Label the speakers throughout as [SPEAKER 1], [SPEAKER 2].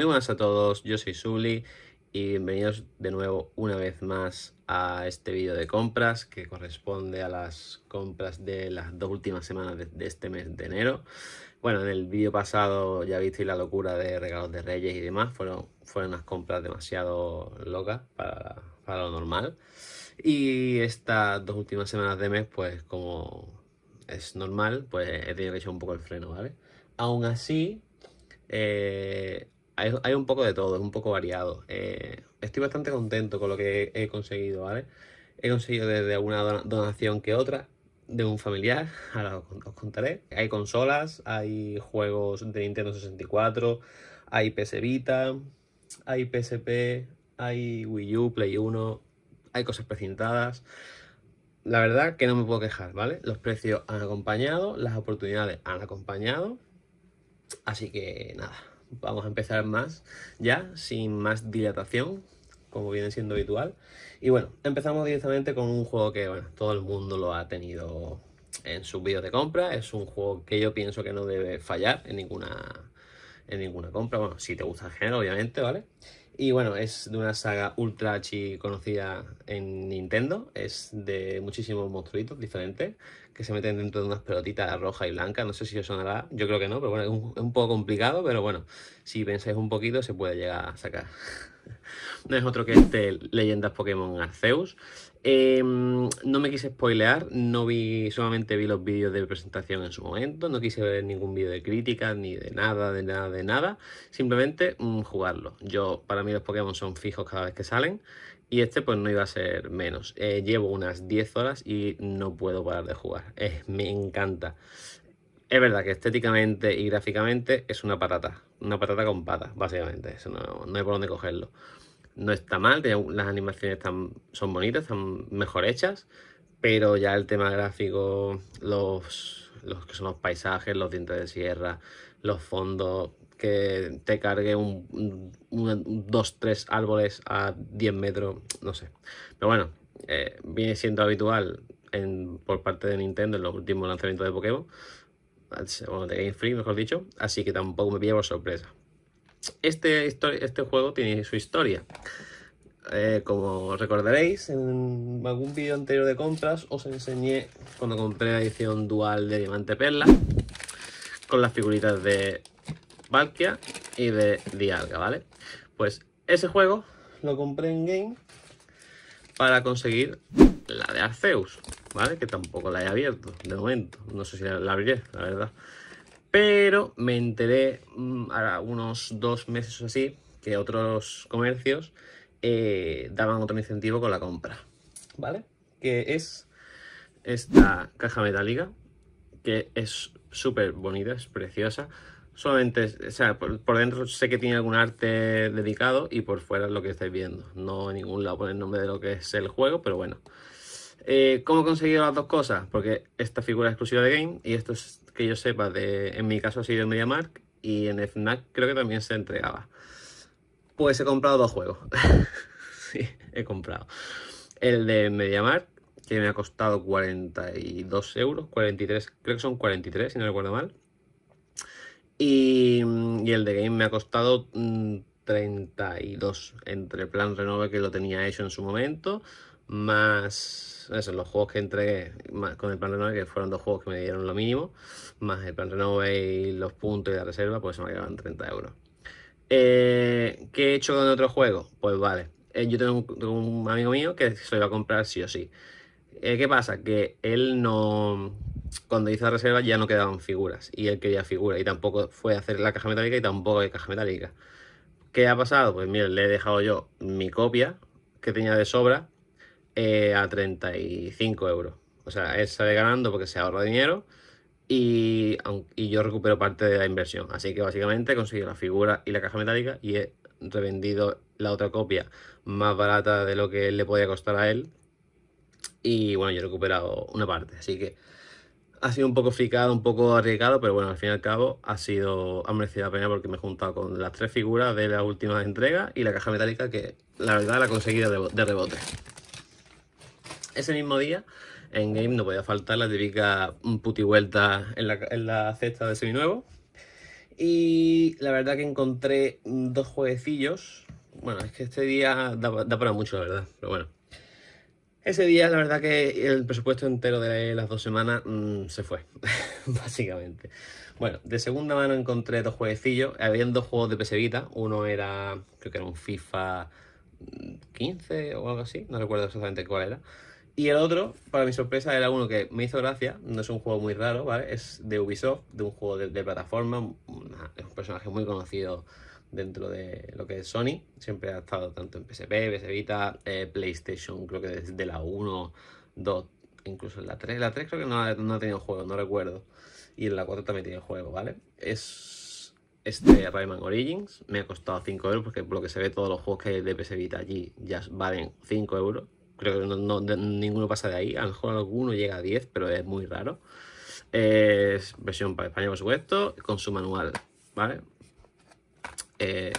[SPEAKER 1] Muy buenas a todos, yo soy Subli y bienvenidos de nuevo una vez más a este vídeo de compras que corresponde a las compras de las dos últimas semanas de, este mes de enero. Bueno, en el vídeo pasado ya visteis la locura de regalos de reyes y demás, fueron, fueron unas compras demasiado locas para, para lo normal. Y estas dos últimas semanas de mes, pues como es normal, pues he tenido que echar un poco el freno, ¿vale? Aún así, eh, hay, un poco de todo, es un poco variado. Eh, estoy bastante contento con lo que he, conseguido, ¿vale? He conseguido desde alguna donación que otra, de un familiar, ahora os, contaré. Hay consolas, hay juegos de Nintendo 64, hay PS Vita, hay PSP, hay Wii U, Play 1, hay cosas precintadas. La verdad que no me puedo quejar, ¿vale? Los precios han acompañado, las oportunidades han acompañado. Así que nada, vamos a empezar más ya, sin más dilatación, como viene siendo habitual. Y bueno, empezamos directamente con un juego que, bueno, todo el mundo lo ha tenido en sus vídeos de compra. Es un juego que yo pienso que no debe fallar en ninguna, en ninguna compra. Bueno, si te gusta el género, obviamente, ¿vale? vale y bueno, es de una saga ultra chi conocida en Nintendo. Es de muchísimos monstruitos diferentes que se meten dentro de unas pelotitas roja y blanca No sé si os sonará, yo creo que no, pero bueno, es un, es un poco complicado. Pero bueno, si pensáis un poquito, se puede llegar a sacar. no es otro que este Leyendas Pokémon Arceus. Em, no me quise spoilear, no vi, solamente vi los vídeos de presentación en su momento, no quise ver ningún vídeo de crítica, ni de nada, de nada, de nada. Simplemente mm, jugarlo. Yo, para mí los Pokémon son fijos cada vez que salen. Y este pues no iba a ser menos. Eh, llevo unas 10 horas y no puedo parar de jugar. me encanta. Es verdad que estéticamente y gráficamente es una patata. Una patata con patas, básicamente. Eso no, no hay por dónde cogerlo no está mal, las animaciones están, son bonitas, están mejor hechas, pero ya el tema gráfico, los, los que son los paisajes, los dientes de sierra, los fondos, que te cargue un, dos, tres árboles a 10 metros, no sé. Pero bueno, eh, viene siendo habitual en, por parte de Nintendo en los últimos lanzamientos de Pokémon, bueno, de Game Freak, mejor dicho, así que tampoco me pilla por sorpresa este, este juego tiene su historia. Eh, como recordaréis, en algún vídeo anterior de compras os enseñé cuando compré la edición dual de Diamante Perla con las figuritas de Valkia y de Dialga, ¿vale? Pues ese juego lo compré en Game para conseguir la de Arceus, ¿vale? Que tampoco la he abierto de momento, no sé si la abriré, la verdad. Pero me enteré mm, a unos dos meses o así que otros comercios eh, daban otro incentivo con la compra, ¿vale? Que es esta caja metálica, que es súper bonita, es preciosa. Solamente, o sea, por, dentro sé que tiene algún arte dedicado y por fuera es lo que estáis viendo. No en ningún lado pone el nombre de lo que es el juego, pero bueno. Eh, ¿Cómo he conseguido las dos cosas? Porque esta figura es exclusiva de Game y esto es que yo sepa, de, en mi caso ha sido en MediaMark y en FNAC creo que también se entregaba. Pues he comprado dos juegos. sí, he comprado. El de MediaMark, que me ha costado 42 euros, 43, creo que son 43 si no recuerdo mal. Mm, y, el de Game me ha costado 32 mm, entre Plan Renove que lo tenía hecho en su momento más los juegos que entré con el plan renove, que fueron dos juegos que me dieron lo mínimo, más el plan renove y los puntos y la reserva, pues se me quedaban 30 euros. Eh, ¿Qué he hecho con otro juego? Pues vale, eh, yo tengo un, amigo mío que se lo iba a comprar sí o sí. Eh, ¿Qué pasa? Que él no, cuando hizo la reserva ya no quedaban figuras y él quería figuras y tampoco fue a hacer la caja metálica y tampoco hay caja metálica. ¿Qué ha pasado? Pues mire, le he dejado yo mi copia que tenía de sobra eh, a 35 euros. O sea, él sale ganando porque se ahorra dinero y, yo recupero parte de la inversión. Así que básicamente he conseguido la figura y la caja metálica y he revendido la otra copia más barata de lo que le podía costar a él. Y bueno, yo he recuperado una parte. Así que ha sido un poco fricado, un poco arriesgado, pero bueno, al fin y al cabo ha sido ha merecido la pena porque me he juntado con las tres figuras de la última entrega y la caja metálica que la verdad la he conseguido de rebote. Ese mismo día, en game no podía faltar la típica puti vuelta en la, cesta de seminuevo. Y la verdad que encontré dos jueguecillos. Bueno, es que este día da, para mucho, la verdad, pero bueno. Ese día, la verdad que el presupuesto entero de las dos semanas mm, se fue, básicamente. Bueno, de segunda mano encontré dos jueguecillos. Habían dos juegos de pesevita. Uno era, creo que era un FIFA 15 o algo así. No recuerdo exactamente cuál era. Y el otro, para mi sorpresa, era uno que me hizo gracia. No es un juego muy raro, ¿vale? Es de Ubisoft, de un juego de, plataforma. es un personaje muy conocido dentro de lo que es Sony. Siempre ha estado tanto en PSP, PS Vita, eh, PlayStation, creo que desde la 1, 2, incluso en la 3. La 3 creo que no ha, tenido juego, no recuerdo. Y en la 4 también tiene juego, ¿vale? Es este Rayman Origins. Me ha costado 5 euros porque por lo que se ve todos los juegos que hay de PS Vita allí ya valen 5 euros creo que ninguno pasa de ahí. A lo mejor alguno llega a 10, pero es muy raro. es versión para español por supuesto, con su manual, ¿vale? Eh,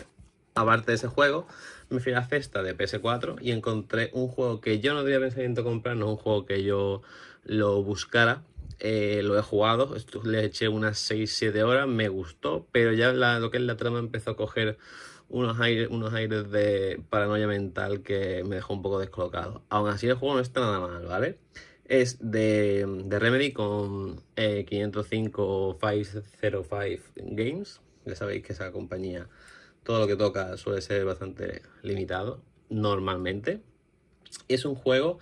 [SPEAKER 1] aparte de ese juego, me fui a la cesta de PS4 y encontré un juego que yo no tenía pensamiento comprar, no un juego que yo lo buscara. Eh, lo he jugado, le eché unas 6-7 horas, me gustó, pero ya lo que es la trama empezó a coger unos aires, de paranoia mental que me dejó un poco descolocado. Aún así, el juego no está nada mal, ¿vale? Es de, Remedy con 505 eh, Games. Ya sabéis que esa compañía, todo lo que toca suele ser bastante limitado, normalmente. es un juego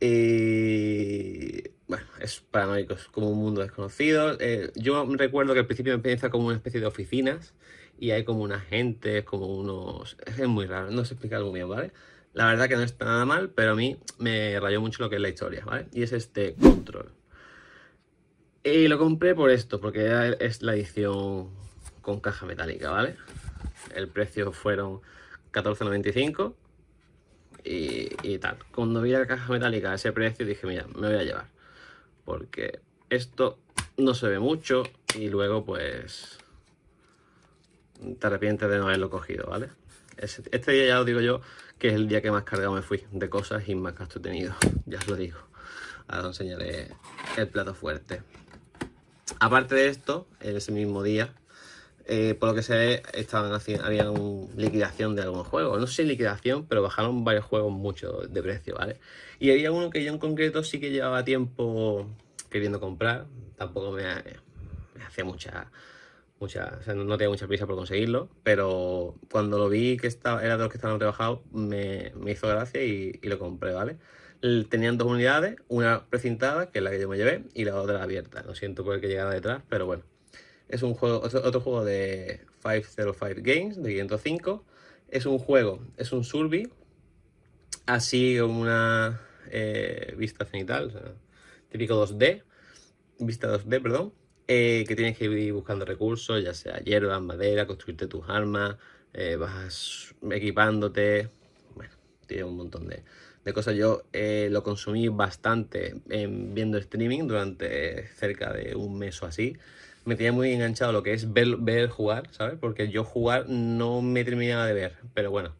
[SPEAKER 1] eh, bueno, es paranoico, es como un mundo desconocido. Eh, yo recuerdo que al principio empieza como una especie de oficinas y hay como una gente, como unos... Es muy raro, no se explica muy bien, ¿vale? La verdad que no está nada mal, pero a mí me rayó mucho lo que es la historia, ¿vale? Y es este control. Y lo compré por esto, porque es la edición con caja metálica, ¿vale? El precio fueron 14.95 y, y tal. Cuando vi la caja metálica a ese precio dije, mira, me voy a llevar. Porque esto no se ve mucho y luego pues te arrepientes de no haberlo cogido, ¿vale? Este día ya os digo yo que es el día que más cargado me fui de cosas y más gasto he tenido, ya os lo digo. Ahora os enseñaré el plato fuerte. Aparte de esto, en ese mismo día, eh, por lo que sé, estaban haciendo, había una liquidación de algún juegos. No sé si liquidación, pero bajaron varios juegos mucho de precio, ¿vale? Y había uno que yo en concreto sí que llevaba tiempo queriendo comprar. Tampoco me, me hacía mucha no, tenía mucha prisa por conseguirlo, pero cuando lo vi que estaba, era de los que estaban trabajados, me, hizo gracia y, lo compré, ¿vale? Tenían dos unidades, una precintada, que es la que yo me llevé, y la otra abierta. Lo siento por el que llegara detrás, pero bueno. Es un juego, otro, juego de 505 Games, de 505. Es un juego, es un surby así como una eh, vista cenital, típico 2D, vista 2D, perdón eh, que tienes que ir buscando recursos, ya sea hierbas, madera, construirte tus armas, eh, vas equipándote, bueno, tiene un montón de, cosas. Yo eh, lo consumí bastante viendo streaming durante cerca de un mes o así. Me tenía muy enganchado lo que es ver, ver jugar, ¿sabes? Porque yo jugar no me terminaba de ver, pero bueno,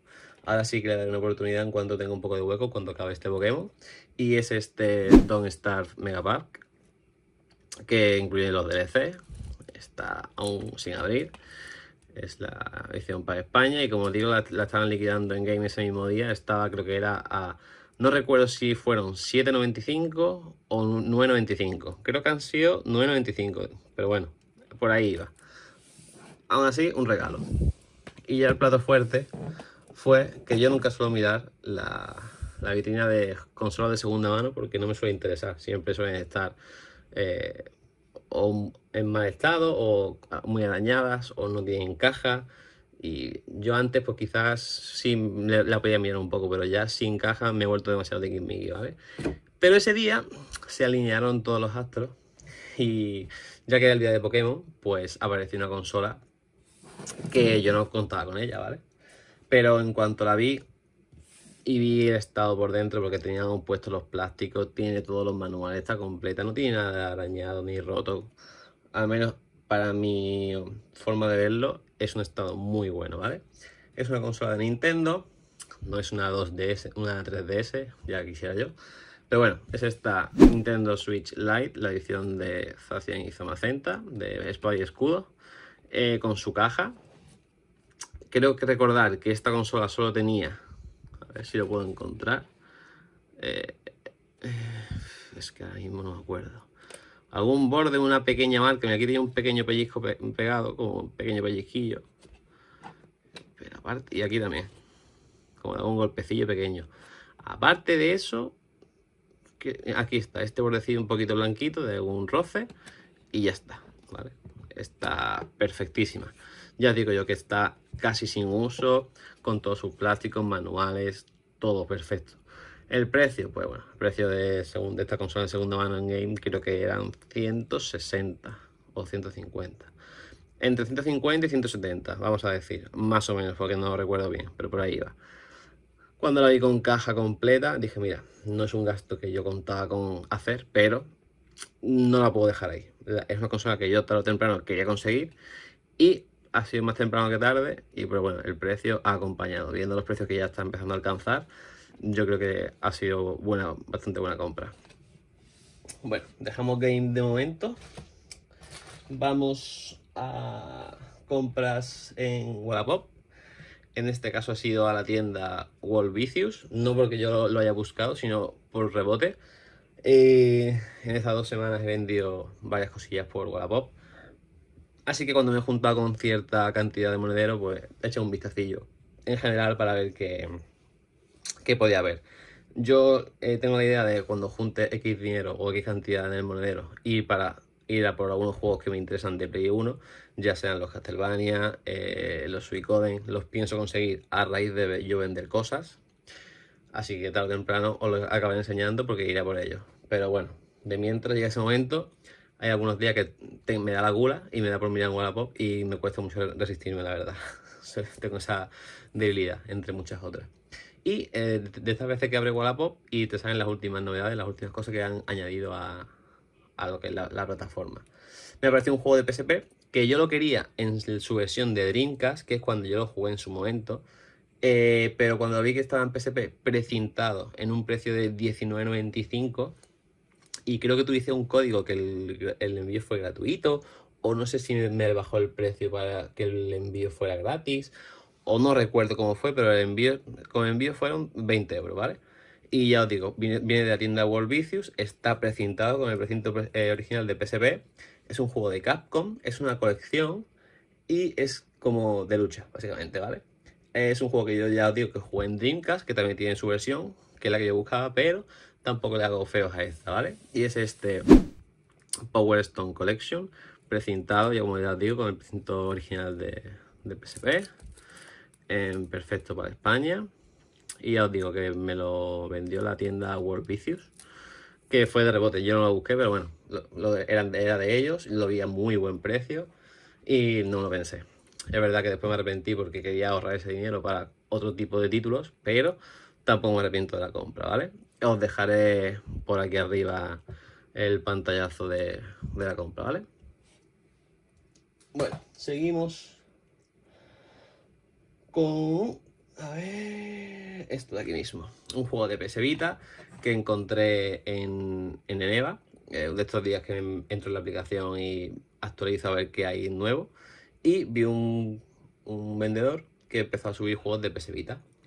[SPEAKER 1] Ahora sí que le daré una oportunidad en cuanto tenga un poco de hueco, cuando acabe este Pokémon. Y es este Don't Starve Mega Park que incluye los DLC, está aún sin abrir, es la edición para España y como digo la, estaban liquidando en Game ese mismo día, estaba creo que era a, no recuerdo si fueron 7.95 o 9.95, creo que han sido 9.95, pero bueno, por ahí iba. Aún así, un regalo. Y ya el plato fuerte fue que yo nunca suelo mirar la, la vitrina de consolas de segunda mano porque no me suele interesar, siempre suelen estar eh, o en mal estado o muy dañadas o no tienen caja. Y yo antes, pues quizás sí la podía mirar un poco, pero ya sin caja me he vuelto demasiado de ¿vale? Pero ese día se alinearon todos los astros y ya que era el día de Pokémon, pues apareció una consola que yo no contaba con ella, ¿vale? Pero en cuanto la vi, y vi el estado por dentro porque tenía puestos los plásticos, tiene todos los manuales, está completa, no tiene nada arañado ni roto. Al menos para mi forma de verlo es un estado muy bueno, ¿vale? Es una consola de Nintendo, no es una 2DS, una 3DS, ya quisiera yo. Pero bueno, es esta Nintendo Switch Lite, la edición de Zacian y Zamacenta, de Espada y Escudo, eh, con su caja. Creo que recordar que esta consola solo tenía a ver si lo puedo encontrar. Eh, es que ahora mismo no me acuerdo. Algún borde, una pequeña marca. aquí tiene un pequeño pellizco pegado, como un pequeño pellizquillo. Pero aparte, y aquí también. Como un golpecillo pequeño. Aparte de eso, aquí está. Este bordecillo un poquito blanquito de algún roce. Y ya está, Está perfectísima. Ya digo yo que está casi sin uso, con todos sus plásticos, manuales, todo perfecto. El precio, pues bueno, el precio de, esta consola de segunda mano en game creo que eran 160 o 150. Entre 150 y 170, vamos a decir, más o menos, porque no lo recuerdo bien, pero por ahí va. Cuando la vi con caja completa, dije, mira, no es un gasto que yo contaba con hacer, pero no la puedo dejar ahí. Es una consola que yo tarde o temprano quería conseguir y ha sido más temprano que tarde, y pero pues, bueno, el precio ha acompañado. Viendo los precios que ya está empezando a alcanzar, yo creo que ha sido buena, bastante buena compra. Bueno, dejamos game de momento. Vamos a compras en Wallapop. En este caso ha sido a la tienda Vicious, no porque yo lo haya buscado, sino por rebote. Eh, en estas dos semanas he vendido varias cosillas por Wallapop. Así que cuando me he juntado con cierta cantidad de monedero, pues he hecho un vistacillo en general para ver qué, podía haber. Yo eh, tengo la idea de cuando junte X dinero o X cantidad en el monedero y para ir a por algunos juegos que me interesan de Play 1, ya sean los Castlevania, eh, los Suicoden, los pienso conseguir a raíz de yo vender cosas. Así que tarde o temprano os lo acabaré enseñando porque iré por ellos. Pero bueno, de mientras llega ese momento, hay algunos días que me da la gula y me da por mirar Wallapop y me cuesta mucho resistirme, la verdad. Tengo esa debilidad, entre muchas otras. Y eh, de estas veces que abre Wallapop y te salen las últimas novedades, las últimas cosas que han añadido a, lo que es la, plataforma. Me apareció un juego de PSP que yo lo quería en su versión de Dreamcast, que es cuando yo lo jugué en su momento. Eh, pero cuando vi que estaba en PSP precintado en un precio de 19.95, y creo que hiciste un código que el, envío fue gratuito, o no sé si me bajó el precio para que el envío fuera gratis, o no recuerdo cómo fue, pero el envío, con envío fueron 20 euros, ¿vale? Y ya os digo, viene, de la tienda World Vicious, está precintado con el precinto eh, original de PSP, es un juego de Capcom, es una colección y es como de lucha, básicamente, ¿vale? Es un juego que yo ya os digo que jugué en Dreamcast, que también tiene su versión, que es la que yo buscaba, pero tampoco le hago feos a esta, ¿vale? Y es este Power Stone Collection, precintado, ya como ya os digo, con el precinto original de, de PSP, perfecto para España. Y ya os digo que me lo vendió la tienda World Vicious, que fue de rebote, yo no lo busqué, pero bueno, era, era de ellos, lo vi a muy buen precio y no lo pensé. Es verdad que después me arrepentí porque quería ahorrar ese dinero para otro tipo de títulos, pero tampoco me arrepiento de la compra, ¿vale? os dejaré por aquí arriba el pantallazo de, la compra, ¿vale? Bueno, seguimos con... Esto de aquí mismo. Un juego de PS que encontré en, en Eneva. de estos días que entro en la aplicación y actualizo a ver qué hay nuevo. Y vi un, un vendedor que empezó a subir juegos de PS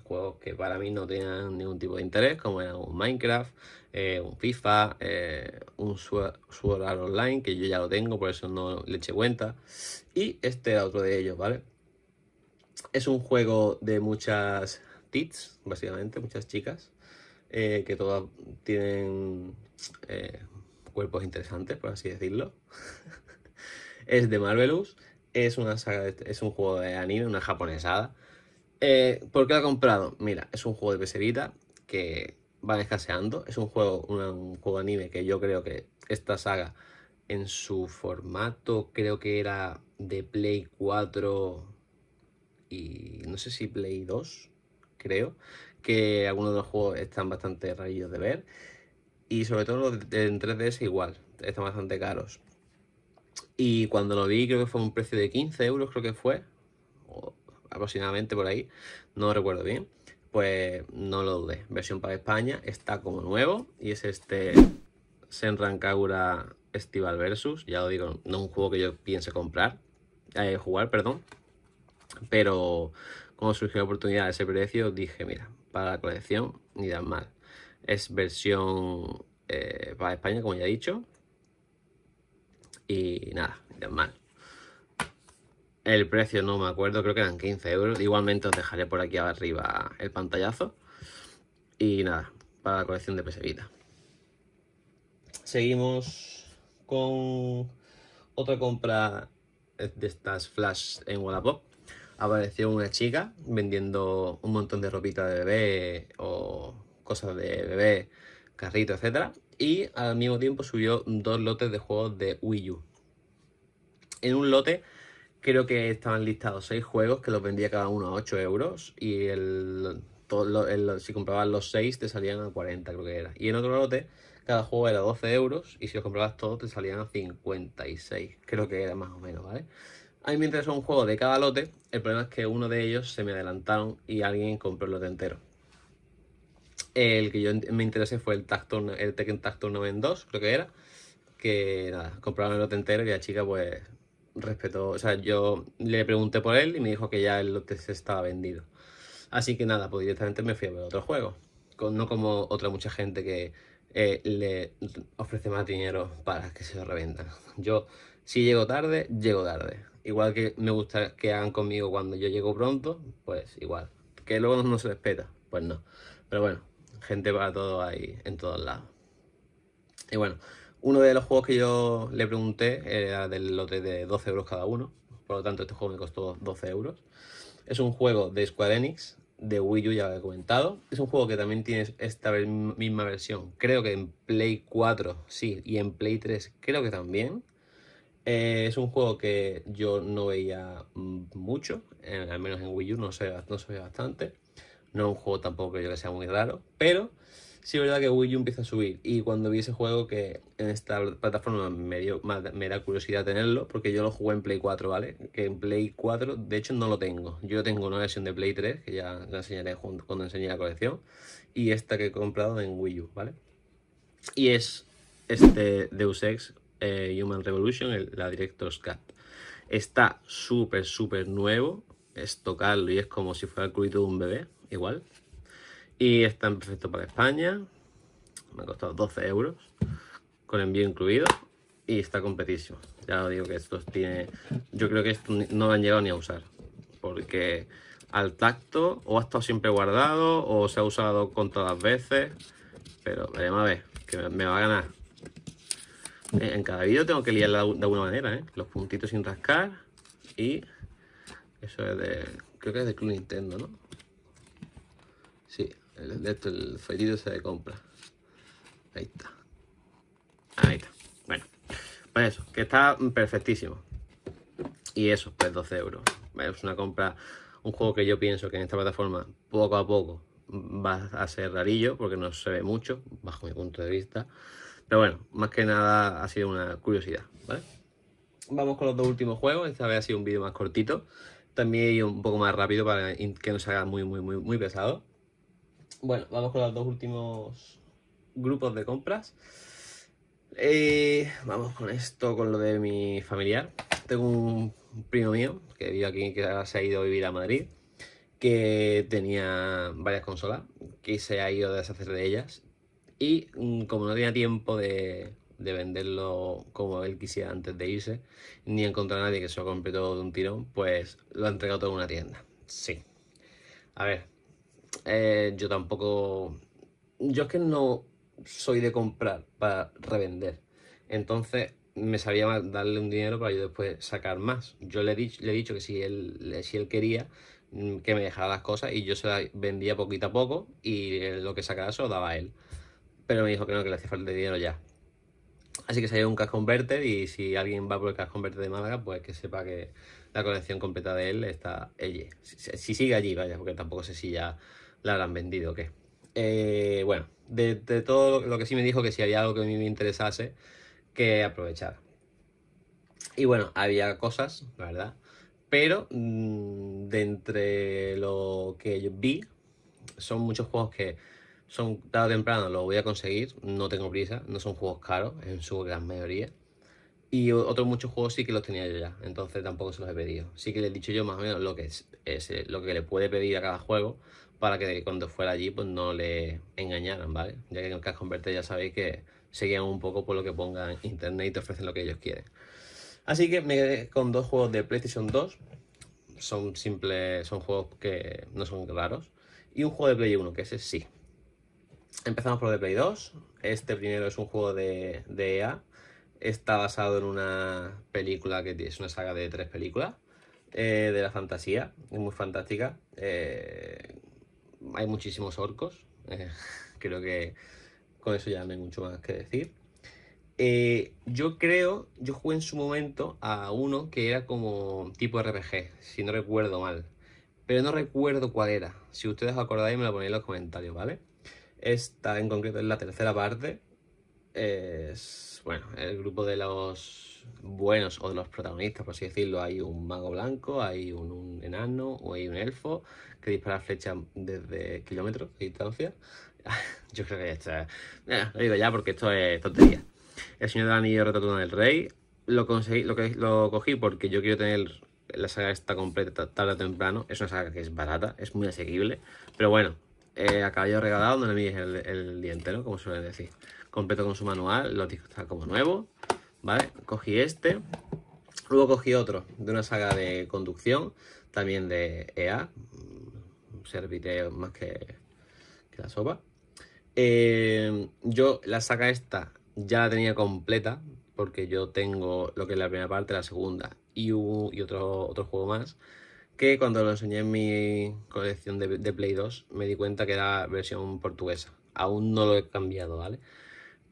[SPEAKER 1] juegos que para mí no tenían ningún tipo de interés, como era un Minecraft, eh, un FIFA, eh, un Sword Art Online, que yo ya lo tengo, por eso no le eché cuenta. Y este otro de ellos, ¿vale? Es un juego de muchas tits, básicamente, muchas chicas, eh, que todas tienen cuerpos interesantes, por así decirlo. es de Marvelous, es una este, es un juego de anime, una japonesada. Eh, ¿Por qué lo he comprado? Mira, es un juego de peserita que va escaseando. Es un juego, un juego anime que yo creo que esta saga en su formato creo que era de Play 4 y no sé si Play 2, creo, que algunos de los juegos están bastante rayos de ver. Y sobre todo los de, en 3DS igual, están bastante caros. Y cuando lo vi creo que fue un precio de 15 euros, creo que fue, aproximadamente por ahí, no recuerdo bien, pues no lo dudé. Versión para España, está como nuevo y es este Senran Kagura Estival Versus, ya lo digo, no un juego que yo piense comprar, eh, jugar, perdón, pero como surgió la oportunidad de ese precio, dije, mira, para la colección, ni tan mal. Es versión eh, para España, como ya he dicho, y nada, ni tan mal. El precio no me acuerdo, creo que eran 15 euros. Igualmente os dejaré por aquí arriba el pantallazo. Y nada, para la colección de PS Seguimos con otra compra de estas flash en Wallapop. Apareció una chica vendiendo un montón de ropita de bebé o cosas de bebé, carrito, etcétera. Y al mismo tiempo subió dos lotes de juegos de Wii U. En un lote creo que estaban listados seis juegos que los vendía cada uno a 8 euros y el, si comprabas los seis te salían a 40 creo que era. Y en otro lote cada juego era 12 euros y si los comprabas todos te salían a 56 creo que era más o menos, ¿vale? A mí me interesó un juego de cada lote, el problema es que uno de ellos se me adelantaron y alguien compró el lote entero. El que yo me interesé fue el, Tag el Tekken Tag Tournament 2, creo que era, que nada, compraron el lote entero y la chica pues respeto, o sea, yo le pregunté por él y me dijo que ya el lote se estaba vendido. Así que nada, pues directamente me fui a ver otro juego. no como otra mucha gente que eh, le ofrece más dinero para que se lo Yo, si llego tarde, llego tarde. Igual que me gusta que hagan conmigo cuando yo llego pronto, pues igual. Que luego no, no se respeta, pues no. Pero bueno, gente para todo ahí, en todos lados. Y bueno, uno de los juegos que yo le pregunté era del lote de 12 euros cada uno. Por lo tanto, este juego me costó 12 euros. Es un juego de Square Enix, de Wii U ya lo he comentado. Es un juego que también tiene esta misma versión. Creo que en Play 4 sí, y en Play 3 creo que también. Eh, es un juego que yo no veía mucho, eh, al menos en Wii U no se, no se bastante. No es un juego tampoco que yo le sea muy raro, pero sí es verdad que Wii U empieza a subir. Y cuando vi ese juego, que en esta plataforma me, dio, me da curiosidad tenerlo, porque yo lo jugué en Play 4, ¿vale? Que en Play 4, de hecho, no lo tengo. Yo tengo una versión de Play 3, que ya la enseñaré junto, cuando enseñe la colección, y esta que he comprado en Wii U, ¿vale? Y es este Deus Ex eh, Human Revolution, la Director's Cut. Está súper, súper nuevo. Es tocarlo y es como si fuera el de un bebé, igual. Y están perfecto para España. Me ha costado 12 euros con envío incluido. Y está completísimo. Ya os digo que estos tiene. Yo creo que esto no lo han llegado ni a usar. Porque al tacto o ha estado siempre guardado o se ha usado con todas las veces. Pero veremos a ver, que me va a ganar. Eh, en cada vídeo tengo que liarla de alguna manera, ¿eh? Los puntitos sin rascar y... Eso es de... Creo que es de Club Nintendo, ¿no? El, esto, el fallido se compra. Ahí está. Ahí está. Bueno, pues eso, que está perfectísimo. Y eso, pues 12 euros. Es una compra, un juego que yo pienso que en esta plataforma, poco a poco, va a ser rarillo, porque no se ve mucho, bajo mi punto de vista. Pero bueno, más que nada ha sido una curiosidad, ¿vale? Vamos con los dos últimos juegos, esta vez ha sido un vídeo más cortito, también un poco más rápido para que no se haga muy, muy, muy, muy pesado. Bueno, vamos con los dos últimos grupos de compras. Eh, vamos con esto, con lo de mi familiar. Tengo un primo mío que vive aquí, que se ha ido a vivir a Madrid, que tenía varias consolas, que se ha ido a deshacer de ellas. Y mm, como no tenía tiempo de, venderlo como él quisiera antes de irse, ni encontrar a nadie que se lo compre todo de un tirón, pues lo ha entregado todo en una tienda. Sí. A ver, eh, yo tampoco... Yo es que no soy de comprar para revender. Entonces me sabía darle un dinero para yo después sacar más. Yo le he dicho, le he dicho que si él, si él quería mm, que me dejara las cosas y yo se las vendía poquito a poco y eh, lo que sacara se lo daba él. Pero me dijo que no, que le hacía falta dinero ya. Así que salió un cash converter y si alguien va por el cash converter de Málaga, pues que sepa que la colección completa de él está allí. Si, sigue allí, vaya, porque tampoco sé si ya la habrán vendido o qué. Eh, bueno, de, todo lo que sí me dijo que si había algo que a mí me interesase, que aprovechar. Y bueno, había cosas, la verdad, pero mm, de entre lo que yo vi, son muchos juegos que son dado temprano los voy a conseguir, no tengo prisa, no son juegos caros en su gran mayoría. Y otros muchos juegos sí que los tenía yo ya, entonces tampoco se los he pedido. Sí que les he dicho yo más o menos lo que, es, es eh, lo que le puede pedir a cada juego para que cuando fuera allí pues no le engañaran, ¿vale? Ya que en el Cash Converter ya sabéis que seguían un poco por lo que pongan internet y te ofrecen lo que ellos quieren. Así que me quedé con dos juegos de PlayStation 2. Son simples, son juegos que no son raros. Y un juego de Play 1, que ese sí. Empezamos por el de Play 2. Este primero es un juego de, de EA. Está basado en una película que es una saga de tres películas. Eh, de la fantasía, es muy fantástica. Eh, hay muchísimos orcos, eh, creo que con eso ya no hay mucho más que decir. Eh, yo creo, yo jugué en su momento a uno que era como tipo RPG, si no recuerdo mal. Pero no recuerdo cuál era. Si ustedes acordáis me lo ponéis en los comentarios, ¿vale? Esta en concreto es la tercera parte. Es, bueno, el grupo de los buenos o de los protagonistas, por así decirlo, hay un mago blanco, hay un, enano o hay un elfo que dispara flechas desde kilómetros de distancia. Yo creo que ya está. lo digo ya porque esto es tontería. El Señor del Anillo Retorno del Rey lo conseguí, lo, que, lo cogí porque yo quiero tener la saga esta completa tarde o temprano. Es una saga que es barata, es muy asequible, pero bueno, eh, a caballo regalado donde me el, dientero, como suelen decir. Completo con su manual, lo discos como nuevo ¿vale? Cogí este, luego cogí otro de una saga de conducción, también de EA, mm, serviré más que, la sopa. Eh, yo la saga esta ya la tenía completa, porque yo tengo lo que es la primera parte, la segunda y, y otro, otro juego más, que cuando lo enseñé en mi colección de Play 2 me di cuenta que era versión portuguesa. Aún no lo he cambiado, ¿vale?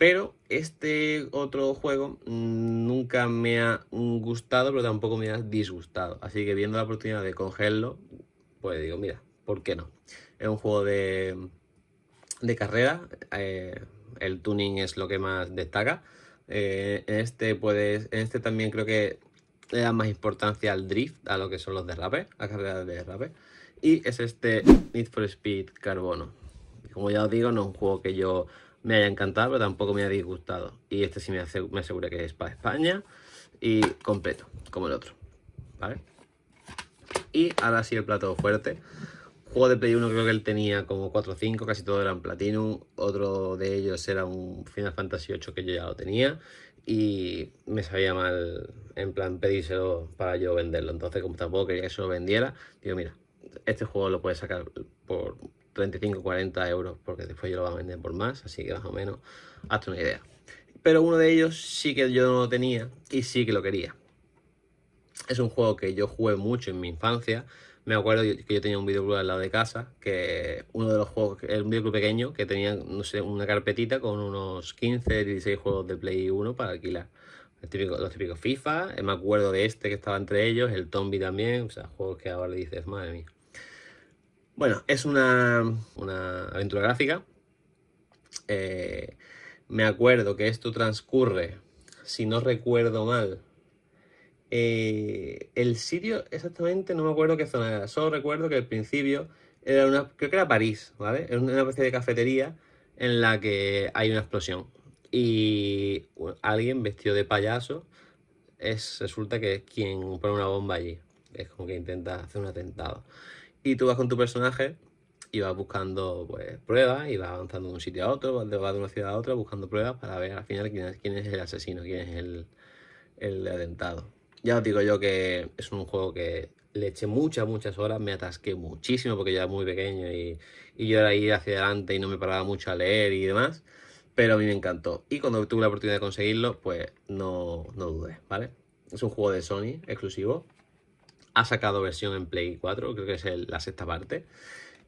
[SPEAKER 1] Pero este otro juego nunca me ha gustado, pero tampoco me ha disgustado. Así que viendo la oportunidad de congelarlo pues digo, mira, ¿por qué no? Es un juego de, carrera. Eh, el tuning es lo que más destaca. Eh, este este también creo que le da más importancia al drift, a lo que son los derrapes, a carreras de derrape. Y es este Need for Speed Carbono. Como ya os digo, no es un juego que yo me haya encantado, pero tampoco me ha disgustado. Y este sí me, asegura, que es para España y completo, como el otro. ¿Vale? Y ahora sí el plato fuerte. Juego de Play 1 creo que él tenía como 4 o 5, casi todos eran Platinum. Otro de ellos era un Final Fantasy VIII que yo ya lo tenía. Y me sabía mal, en plan, pedírselo para yo venderlo. Entonces, como tampoco quería que se lo vendiera, digo, mira, este juego lo puedes sacar por 35, 40 euros, porque después yo lo voy a vender por más, así que más o menos, hazte una idea. Pero uno de ellos sí que yo no lo tenía y sí que lo quería. Es un juego que yo jugué mucho en mi infancia. Me acuerdo que yo tenía un videoclub al lado de casa, que uno de los juegos, era un videoclub pequeño, que tenía, no sé, una carpetita con unos 15, 16 juegos de Play 1 para alquilar. los típicos FIFA, eh, me acuerdo de este que estaba entre ellos, el Tombi también, o sea, juegos que ahora le dices, madre mía. Bueno, es una, aventura gráfica. Eh, me acuerdo que esto transcurre, si no recuerdo mal, eh, el sitio exactamente no me acuerdo qué zona era, solo recuerdo que al principio era una, creo que era París, ¿vale? Era una especie de cafetería en la que hay una explosión y alguien vestido de payaso es, resulta que es quien pone una bomba allí, es como que intenta hacer un atentado. Y tú vas con tu personaje y vas buscando pues, pruebas y vas avanzando de un sitio a otro, vas de una ciudad a otra buscando pruebas para ver al final quién es, el asesino, quién es el, el atentado. Ya os digo yo que es un juego que le eché muchas, muchas horas, me atasqué muchísimo porque ya era muy pequeño y, yo era ir hacia adelante y no me paraba mucho a leer y demás, pero a mí me encantó. Y cuando tuve la oportunidad de conseguirlo, pues no, no dudé, ¿vale? Es un juego de Sony exclusivo, ha sacado versión en Play 4, creo que es la sexta parte.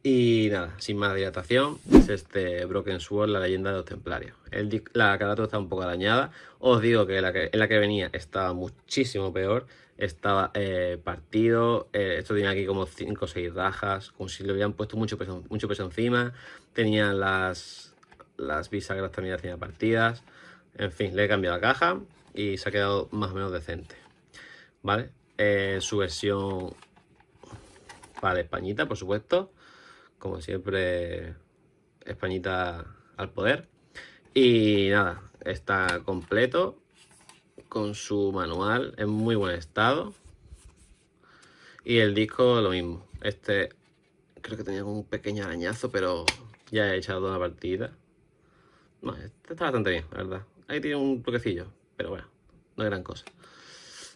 [SPEAKER 1] Y nada, sin más dilatación, es este Broken Sword, la leyenda de los templarios. El, la carátula está un poco dañada. Os digo que, la en la que venía estaba muchísimo peor. Estaba eh, partido, eh, esto tenía aquí como 5 o 6 rajas, como si le hubieran puesto mucho peso, mucho peso encima. Tenía las, las bisagras también hacían partidas. En fin, le he cambiado la caja y se ha quedado más o menos decente. ¿Vale? Eh, su versión para Españita, por supuesto. Como siempre, Españita al poder. Y nada, está completo con su manual en muy buen estado. Y el disco lo mismo. Este creo que tenía un pequeño arañazo, pero ya he echado una partida. No, este está bastante bien, la verdad. Ahí tiene un toquecillo, pero bueno, no es gran cosa.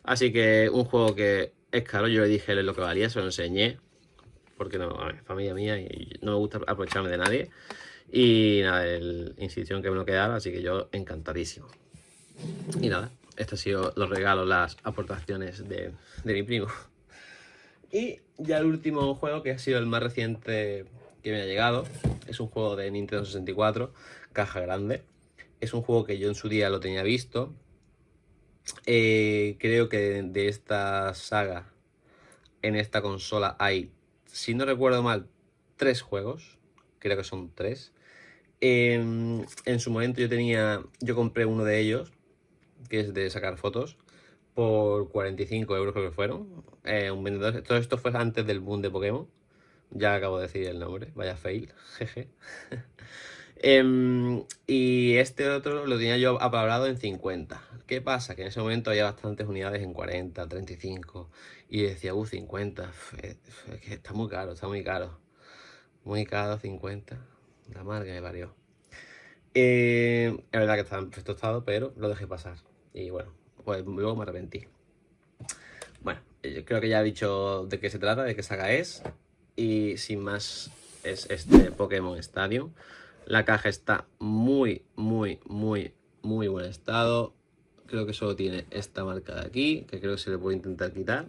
[SPEAKER 1] Así que un juego que es caro, yo le dije lo que valía, se lo enseñé, porque no, familia mía y no me gusta aprovecharme de nadie. Y nada, el inscripción que me lo quedaba, así que yo encantadísimo. Y nada, estos han sido los regalos, las aportaciones de, de mi primo. Y ya el último juego, que ha sido el más reciente que me ha llegado, es un juego de Nintendo 64, caja grande. Es un juego que yo en su día lo tenía visto, eh, creo que de, esta saga en esta consola hay, si no recuerdo mal, tres juegos. Creo que son tres. Em, en, su momento yo tenía. Yo compré uno de ellos, que es de sacar fotos, por 45 euros creo que fueron. Eh, un vendedor, todo esto fue antes del boom de Pokémon. Ya acabo de decir el nombre, vaya fail, jeje. Em, y este otro lo tenía yo apalabrado en 50. ¿Qué pasa? Que en ese momento había bastantes unidades en 40, 35. Y decía, uh, 50. Eh, está muy caro, está muy caro. Muy caro, 50. La marca me parió. Em, es verdad que estaba en perfecto estado, pero lo dejé pasar. Y bueno, pues luego me arrepentí. Bueno, eh, creo que ya he dicho de qué se trata, de qué saca es. Y sin más, es este Pokémon Stadium. La caja está muy, muy, muy, muy buen estado. Creo que solo tiene esta marca de aquí, que creo que se le puede intentar quitar.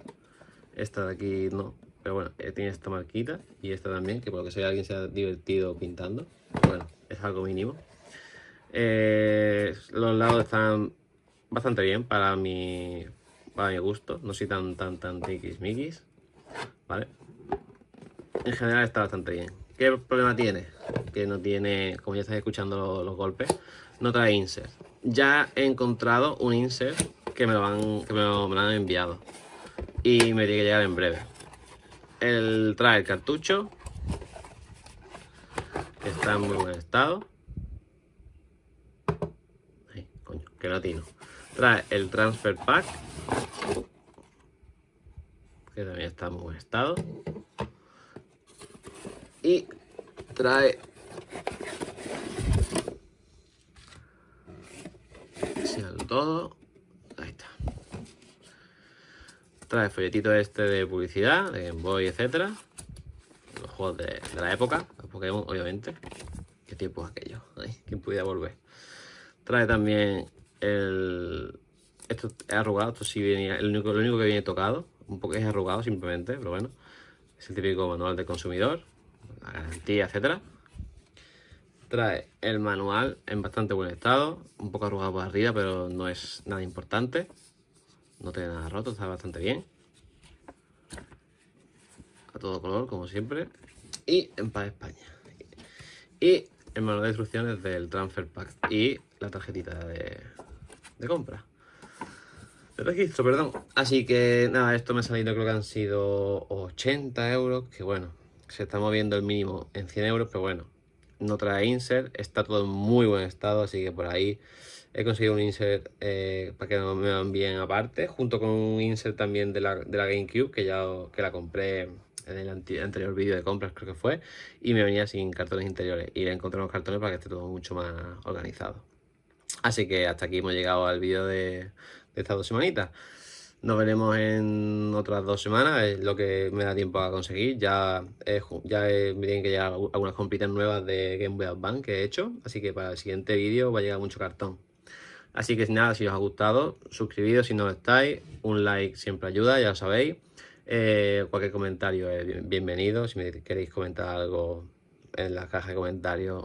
[SPEAKER 1] Esta de aquí no, pero bueno, eh, tiene esta marquita y esta también, que por lo que sé alguien se ha divertido pintando. Bueno, es algo mínimo. Eh, los lados están bastante bien para mi, para gusto. No soy tan, tan, tan tiquismiquis. ¿Vale? En general está bastante bien. ¿Qué problema tiene? Que no tiene, como ya estás escuchando los, golpes, no trae insert. Ya he encontrado un insert que me lo han, que me lo, han enviado. Y me tiene que llegar en breve. El, trae el cartucho. Que está en muy buen estado. Ay, coño, que latino Trae el transfer pack. Que también está en muy buen estado y trae todo ahí está trae folletito este de publicidad de Game Boy etcétera los juegos de, la época los Pokémon obviamente qué tiempo es aquello Ay, quién pudiera volver trae también el esto es arrugado esto sí venía el único, lo único que viene tocado un poco es arrugado simplemente pero bueno es el típico manual del consumidor la garantía, etcétera. Trae el manual en bastante buen estado, un poco arrugado por arriba, pero no es nada importante. No tiene nada roto, está bastante bien. A todo color, como siempre. Y en Paz España. Y el manual de instrucciones del Transfer Pack y la tarjetita de, de compra. De registro, perdón. Así que nada, esto me ha salido, creo que han sido 80 euros, que bueno, se está moviendo el mínimo en 100 euros, pero bueno, no trae insert, está todo en muy buen estado, así que por ahí he conseguido un insert eh, para que no me van bien aparte, junto con un insert también de la, de la GameCube, que ya que la compré en el anterior vídeo de compras creo que fue, y me venía sin cartones interiores, y le encontré unos cartones para que esté todo mucho más organizado. Así que hasta aquí hemos llegado al vídeo de, de estas dos semanitas. Nos veremos en otras dos semanas, es lo que me da tiempo a conseguir. Ya, he, ya que ya algunas compitas nuevas de Game Boy Advance que he hecho, así que para el siguiente vídeo va a llegar mucho cartón. Así que nada, si os ha gustado, suscribiros si no lo estáis, un like siempre ayuda, ya lo sabéis. Eh, cualquier comentario es bienvenido, si me queréis comentar algo en la caja de comentarios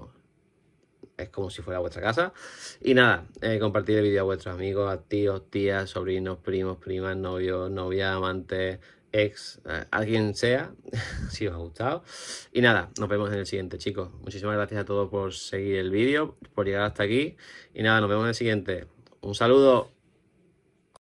[SPEAKER 1] es como si fuera vuestra casa. Y nada, eh, compartir el vídeo a vuestros amigos, a tíos, tías, sobrinos, primos, primas, novios, novia, amante, ex, eh, alguien sea, si os ha gustado. Y nada, nos vemos en el siguiente, chicos. Muchísimas gracias a todos por seguir el vídeo, por llegar hasta aquí. Y nada, nos vemos en el siguiente. Un saludo.